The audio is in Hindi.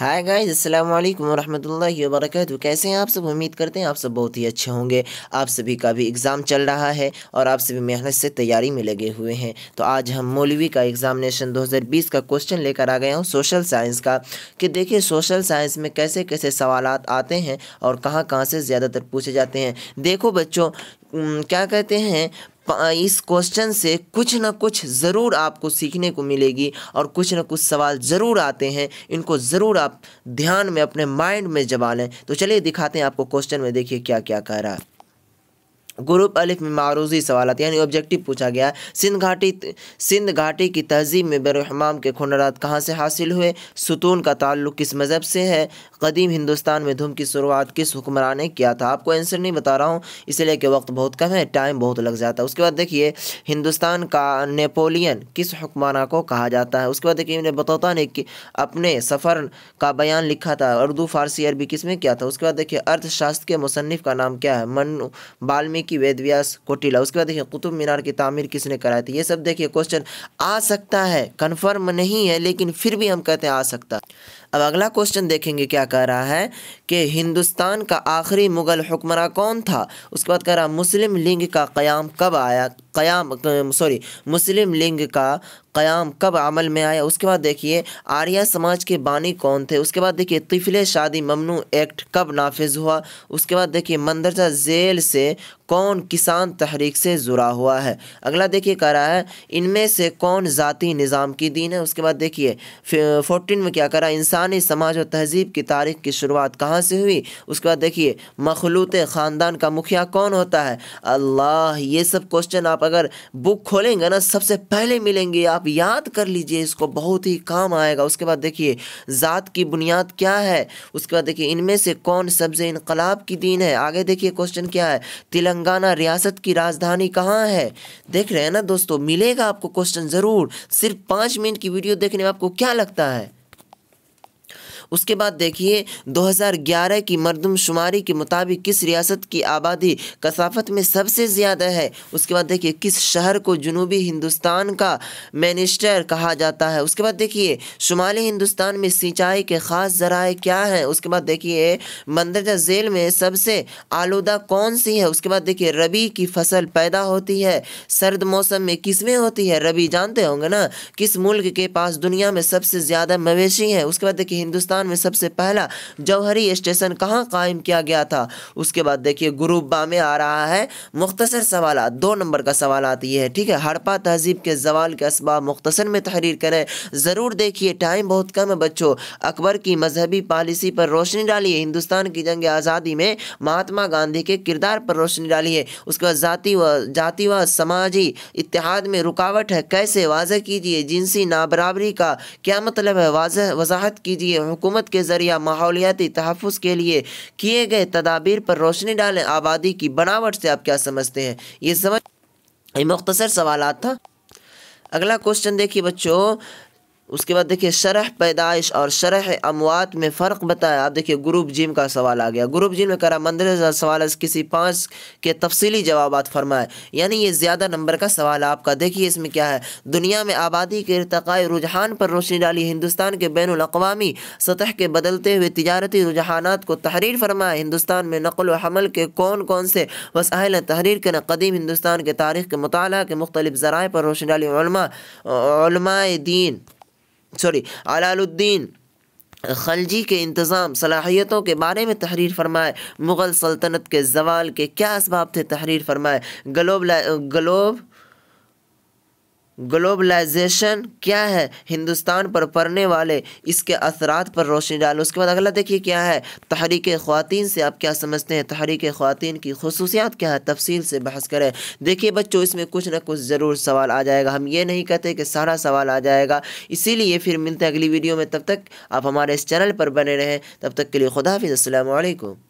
हाय गाइस अस्सलाम वालेकुम रहमतुल्लाहि वबरकatuh कैसे हैं आप सब उम्मीद करते हैं आप सब बहुत ही अच्छे होंगे आप सभी का भी एग्ज़ाम चल रहा है और आप सभी मेहनत से तैयारी में लगे हुए हैं तो आज हम मौलवी का एग्ज़ामिनेशन 2020 का क्वेश्चन लेकर आ गए हूँ सोशल साइंस का कि देखिए सोशल साइंस में कैसे कैसे सवाल आते हैं और कहाँ कहाँ से ज़्यादातर पूछे जाते हैं देखो बच्चों क्या कहते हैं इस क्वेश्चन से कुछ ना कुछ ज़रूर आपको सीखने को मिलेगी और कुछ ना कुछ सवाल ज़रूर आते हैं इनको ज़रूर आप ध्यान में अपने माइंड में जमा लें तो चलिए दिखाते हैं आपको क्वेश्चन में देखिए क्या क्या कह रहा है ग्रुप अलिफ में मारूजी सवाल यानी ऑब्जेक्टिव पूछा गया सिंध घाटी सिंध घाटी की तहजीब में बरहमाम के खुनरात कहाँ से हासिल हुए सुतून का ताल्लुक किस मज़हब से है कदीम हिंदुस्तान में धूम की शुरुआत किस हुक्मरान ने किया था आपको आंसर नहीं बता रहा हूँ इसलिए कि वक्त बहुत कम है टाइम बहुत लग जाता है उसके बाद देखिए हिंदुस्तान का नेपोलियन किस हुक्मरान को कहा जाता है उसके बाद देखिए इन्हें बतौता ने अपने सफ़र का बयान लिखा था उर्दू फारसी अरबी किस में किया था उसके बाद देखिए अर्थशास्त्र के मुसनफ़ का नाम क्या है मनु वाल्मीकि की वेद व्यास कोटिला उसके बाद देखिए कुतुब मीनार की तामीर किसने कराई थी ये सब देखिए क्वेश्चन आ सकता है कन्फर्म नहीं है लेकिन फिर भी हम कहते हैं आ सकता अब अगला क्वेश्चन देखेंगे क्या कह रहा है कि हिंदुस्तान का आखिरी मुग़ल हुक्मरान कौन था उसके बाद कह रहा मुस्लिम लीग का क़्याम कब आया क़्याम सॉरी मुस्लिम लीग का क़याम कब अमल में आया उसके बाद देखिए आर्या समाज के बानी कौन थे उसके बाद देखिए तिफिल शादी ममनू एक्ट कब नाफिज हुआ उसके बाद देखिए मंदरजा जेल से कौन किसान तहरीक से जुड़ा हुआ है अगला देखिए कह रहा है इनमें से कौन ज़ाती निज़ाम की दीन है उसके बाद देखिए फोर्टीन में क्या करा इंसानी समाज और तहजीब की तारीख की शुरुआत कहाँ से हुई उसके बाद देखिए मखलूत ख़ानदान का मुखिया कौन होता है अल्लाह ये सब क्वेश्चन आप अगर बुक खोलेंगे ना सबसे पहले मिलेंगे आप आप याद कर लीजिए इसको बहुत ही काम आएगा उसके बाद देखिए ज़ात की बुनियाद क्या है उसके बाद देखिए इनमें से कौन सब्ज़ इनकलाब की दीन है आगे देखिए क्वेश्चन क्या है तेलंगाना रियासत की राजधानी कहाँ है देख रहे हैं ना दोस्तों मिलेगा आपको क्वेश्चन ज़रूर सिर्फ पाँच मिनट की वीडियो देखने में आपको क्या लगता है उसके बाद देखिए 2011 की मरदमशुमारी के मुताबिक किस रियासत की आबादी कसाफत में सबसे ज़्यादा है उसके बाद देखिए किस शहर को जनूबी हिंदुस्तान का मैनिस्टर कहा जाता है उसके बाद देखिए शुमाली हिंदुस्तान में सिंचाई के ख़ास ज़राए क्या हैं उसके बाद देखिए मंदरजा जेल में सबसे आलूदा कौन सी है उसके बाद देखिए रबी की फसल पैदा होती है सर्द मौसम में किस में होती है रबी जानते होंगे ना किस मुल्क के पास दुनिया में सबसे ज़्यादा मवेशी हैं उसके बाद देखिए हिंदुस्तान हिंदुस्तान में सबसे पहला जौहरी स्टेशन कहाँ कायम किया गया था उसके बाद देखिए ग्रुप बा में आ रहा है मुख्तसर सवाल दो नंबर का सवाल आती है ठीक है हड़पा तहजीब के जवाल के इसबा मुख्तसर में तहरीर करें ज़रूर देखिए टाइम बहुत कम है बच्चों अकबर की मजहबी पॉलिसी पर रोशनी डालिए हिंदुस्तान की जंग आज़ादी में महात्मा गांधी के किरदार पर रोशनी डालिए उसके बाद जाति व जाति व समाजी इतिहाद में रुकावट है कैसे वाजह कीजिए जिनसी नाबराबरी का क्या मतलब है वाजह वजाहत कीजिए हुकूमत हुकूमत के जरिए माहौलियाती तहफ़ के लिए किए गए तदाबीर पर रोशनी डालें आबादी की बनावट से आप क्या समझते हैं ये समझ ये मुख्तसर सवाल था अगला क्वेश्चन देखिए बच्चों उसके बाद देखिए शरह पैदाइश और शरह अमवात में फ़र्क बताया आप देखिए ग्रुप जिम का सवाल आ गया ग्रुप जिम में करा मंदिर सवाल किसी पाँच के तफसीली जवाब फरमाए यानी ये ज़्यादा नंबर का सवाल आपका देखिए इसमें क्या है दुनिया में आबादी के इरत रुझान पर रोशनी डाली हिंदुस्तान के बैन अवी सतह के बदलते हुए तजारती रुझान को तहरीर फरमाया हिंदुस्तान में नकल व हमल के कौन कौन से वसाइल तहरीर के नदीम हिंदुस्तान के तारीख़ के मुताल के मुख्तलिफ ज़राए पर रोशनी डाली दीन सॉरी अलाउद्दीन खलजी के इंतज़ाम सलाहियतों के बारे में तहरीर फरमाए मुग़ल सल्तनत के जवाल के क्या इसबाब थे तहरीर फरमाए ग्लोब ग्लोब ग्लोबलाइजेशन क्या है हिंदुस्तान पर पड़ने वाले इसके असरात पर रोशनी डालो उसके बाद अगला देखिए क्या है तहरीक ख़वान से आप क्या समझते हैं तहरीक ख़वान की खसूसियात क्या है तफसील से बहस करें देखिए बच्चों इसमें कुछ ना कुछ ज़रूर सवाल आ जाएगा हम ये नहीं कहते कि सारा सवाल आ जाएगा इसीलिए फिर मिलते हैं अगली वीडियो में तब तक आप हमारे इस चैनल पर बने रहें तब तक के लिए खुदाफिज़ अल्लाम